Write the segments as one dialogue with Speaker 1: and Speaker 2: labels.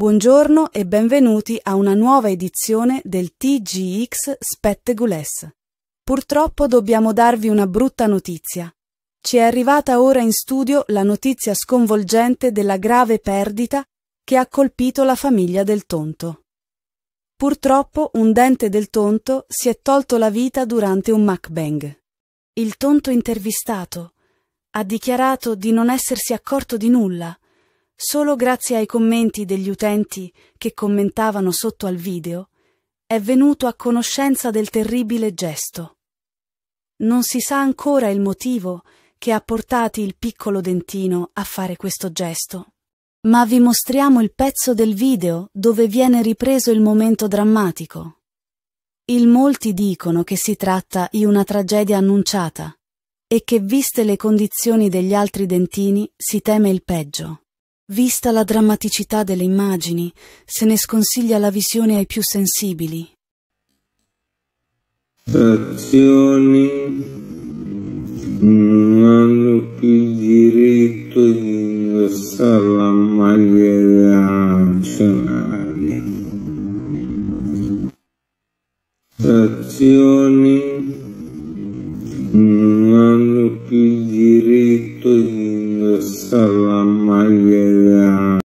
Speaker 1: Buongiorno e benvenuti a una nuova edizione del TGX Spettegules. Purtroppo dobbiamo darvi una brutta notizia. Ci è arrivata ora in studio la notizia sconvolgente della grave perdita che ha colpito la famiglia del Tonto. Purtroppo un dente del Tonto si è tolto la vita durante un mukbang. Il Tonto intervistato ha dichiarato di non essersi accorto di nulla – Solo grazie ai commenti degli utenti che commentavano sotto al video, è venuto a conoscenza del terribile gesto. Non si sa ancora il motivo che ha portati il piccolo dentino a fare questo gesto. Ma vi mostriamo il pezzo del video dove viene ripreso il momento drammatico. Il molti dicono che si tratta di una tragedia annunciata e che viste le condizioni degli altri dentini si teme il peggio. Vista la drammaticità delle immagini, se ne sconsiglia la visione ai più sensibili.
Speaker 2: Azioni non hanno più il diritto di indossare la maglia della nazionale. Azioni tu sallam alayhi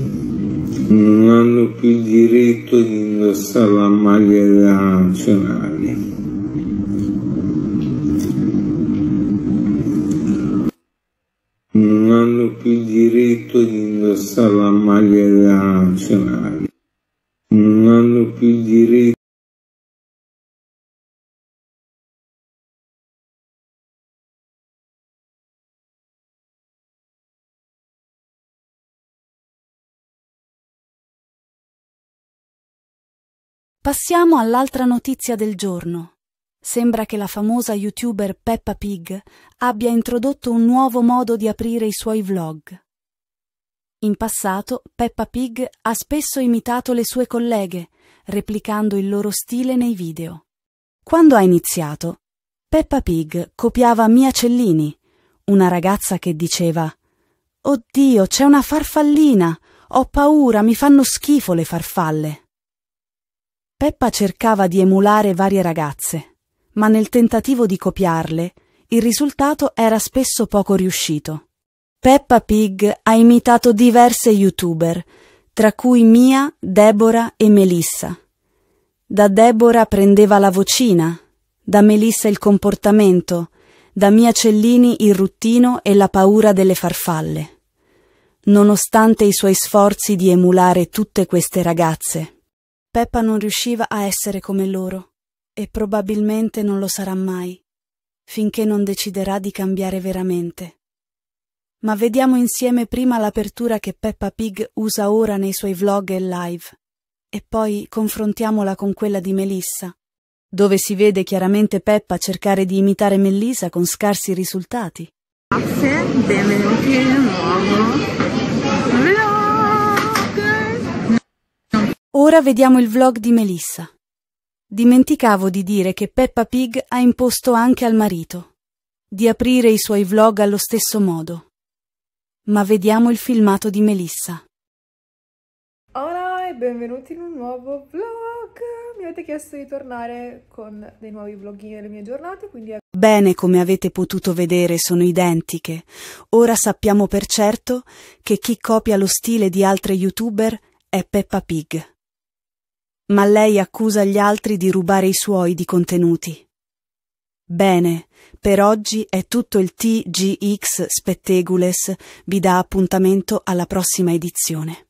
Speaker 2: non hanno più diritto di indossare la maglia della nazionale. Non hanno più diritto di indossare la maglia della nazionale. Non hanno più diritto
Speaker 1: Passiamo all'altra notizia del giorno. Sembra che la famosa youtuber Peppa Pig abbia introdotto un nuovo modo di aprire i suoi vlog. In passato Peppa Pig ha spesso imitato le sue colleghe, replicando il loro stile nei video. Quando ha iniziato, Peppa Pig copiava Mia Cellini, una ragazza che diceva Oddio, c'è una farfallina! Ho paura, mi fanno schifo le farfalle. Peppa cercava di emulare varie ragazze, ma nel tentativo di copiarle il risultato era spesso poco riuscito. Peppa Pig ha imitato diverse youtuber, tra cui Mia, Deborah e Melissa. Da Deborah prendeva la vocina, da Melissa il comportamento, da Mia Cellini il ruttino e la paura delle farfalle. Nonostante i suoi sforzi di emulare tutte queste ragazze, Peppa non riusciva a essere come loro e probabilmente non lo sarà mai, finché non deciderà di cambiare veramente. Ma vediamo insieme prima l'apertura che Peppa Pig usa ora nei suoi vlog e live, e poi confrontiamola con quella di Melissa, dove si vede chiaramente Peppa cercare di imitare Melissa con scarsi risultati. Grazie,
Speaker 2: benvenuti di nuovo
Speaker 1: Ora vediamo il vlog di Melissa. Dimenticavo di dire che Peppa Pig ha imposto anche al marito di aprire i suoi vlog allo stesso modo. Ma vediamo il filmato di Melissa. Hola e benvenuti in un nuovo vlog! Mi avete chiesto di tornare con dei nuovi vloggini delle mie giornate, quindi... Bene, come avete potuto vedere, sono identiche. Ora sappiamo per certo che chi copia lo stile di altre youtuber è Peppa Pig ma lei accusa gli altri di rubare i suoi di contenuti. Bene, per oggi è tutto il TGX Spettegules vi dà appuntamento alla prossima edizione.